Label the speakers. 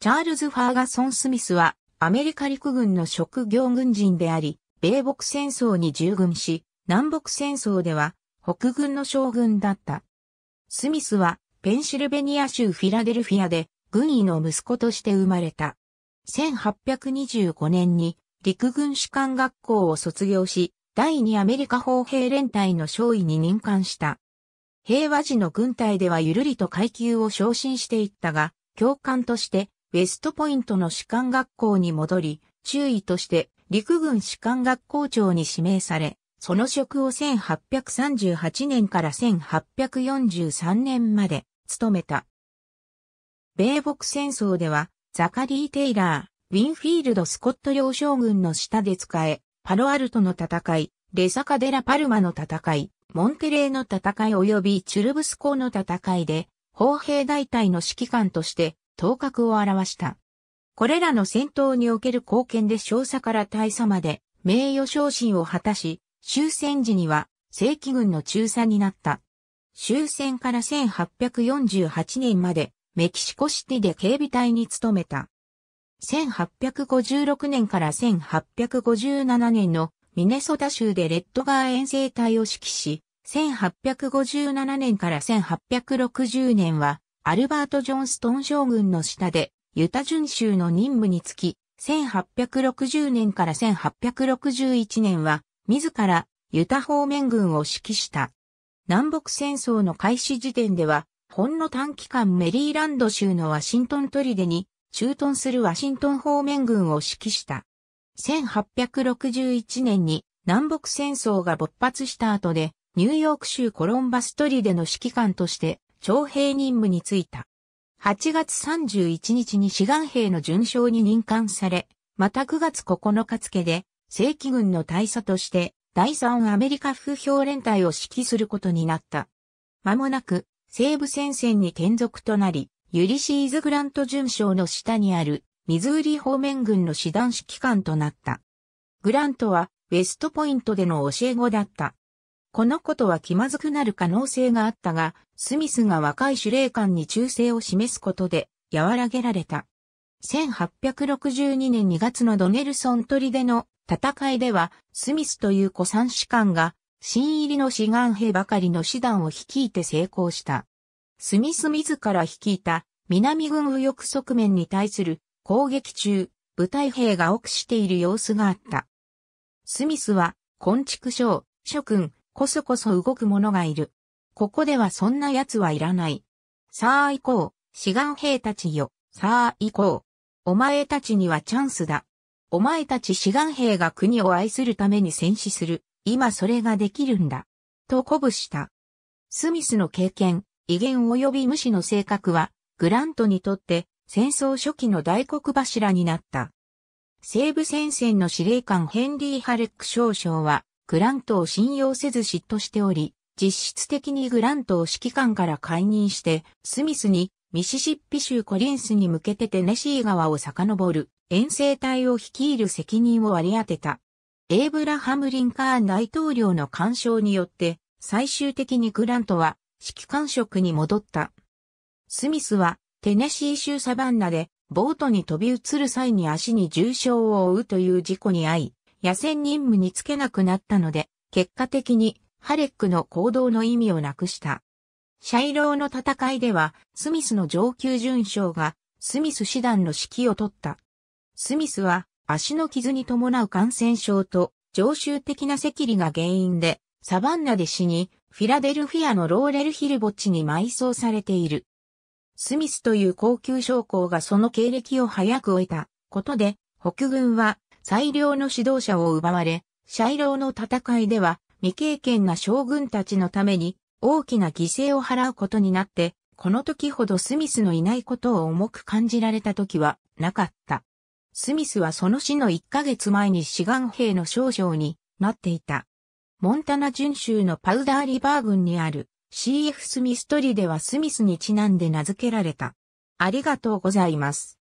Speaker 1: チャールズ・ファーガソン・スミスは、アメリカ陸軍の職業軍人であり、米北戦争に従軍し、南北戦争では、北軍の将軍だった。スミスは、ペンシルベニア州フィラデルフィアで、軍医の息子として生まれた。1825年に、陸軍士官学校を卒業し、第二アメリカ砲兵連隊の少尉に任官した。平和時の軍隊ではゆるりと階級を昇進していったが、教官としてウェストポイントの士官学校に戻り、中尉として陸軍士官学校長に指名され、その職を1838年から1843年まで務めた。米北戦争では、ザカリー・テイラー、ウィンフィールド・スコット領将軍の下で使え、パロアルトの戦い、レサカデラ・パルマの戦い、モンテレーの戦い及びチュルブスコの戦いで、砲兵大隊の指揮官として頭角を表した。これらの戦闘における貢献で少佐から大佐まで名誉昇進を果たし、終戦時には正規軍の中佐になった。終戦から1848年までメキシコシティで警備隊に勤めた。1856年から1857年のミネソタ州でレッドガー遠征隊を指揮し、1857年から1860年はアルバート・ジョンストン将軍の下で、ユタ巡州の任務につき、1860年から1861年は、自らユタ方面軍を指揮した。南北戦争の開始時点では、ほんの短期間メリーランド州のワシントン砦に駐屯するワシントン方面軍を指揮した。1861年に南北戦争が勃発した後で、ニューヨーク州コロンバス砦の指揮官として徴兵任務に就いた。8月31日に志願兵の巡将に任官され、また9月9日付で、正規軍の大佐として、第3アメリカ風評連隊を指揮することになった。間もなく、西部戦線に転属となり、ユリシーズ・グラント巡将の下にある、ミズーリ方面軍の師団指揮官となった。グラントは、ウェストポイントでの教え子だった。このことは気まずくなる可能性があったが、スミスが若い司令官に忠誠を示すことで和らげられた。1862年2月のドネルソン砦での戦いでは、スミスという古参士官が、新入りの志願兵ばかりの師団を率いて成功した。スミス自ら率いた南軍右翼側面に対する攻撃中、部隊兵が臆している様子があった。スミスは、昆畜将、諸君、こそこそ動く者がいる。ここではそんな奴はいらない。さあ行こう、志願兵たちよ。さあ行こう。お前たちにはチャンスだ。お前たち志願兵が国を愛するために戦死する。今それができるんだ。と鼓舞した。スミスの経験、威厳及び無視の性格は、グラントにとって戦争初期の大黒柱になった。西部戦線の司令官ヘンリー・ハレック少将は、グラントを信用せず嫉妬しており、実質的にグラントを指揮官から解任して、スミスにミシシッピ州コリンスに向けてテネシー川を遡る遠征隊を率いる責任を割り当てた。エイブラハム・リンカーン大統領の干渉によって最終的にグラントは指揮官職に戻った。スミスはテネシー州サバンナでボートに飛び移る際に足に重傷を負うという事故に遭い、野戦任務につけなくなったので、結果的にハレックの行動の意味をなくした。シャイローの戦いでは、スミスの上級順将が、スミス師団の指揮を取った。スミスは、足の傷に伴う感染症と、常習的な赤痢が原因で、サバンナで死に、フィラデルフィアのローレルヒル墓地に埋葬されている。スミスという高級将校がその経歴を早く終えたことで、北軍は最良の指導者を奪われ、シャイローの戦いでは未経験な将軍たちのために大きな犠牲を払うことになって、この時ほどスミスのいないことを重く感じられた時はなかった。スミスはその死の1ヶ月前に志願兵の少将になっていた。モンタナ巡州のパウダーリバー郡にある CF スミストリではスミスにちなんで名付けられた。ありがとうございます。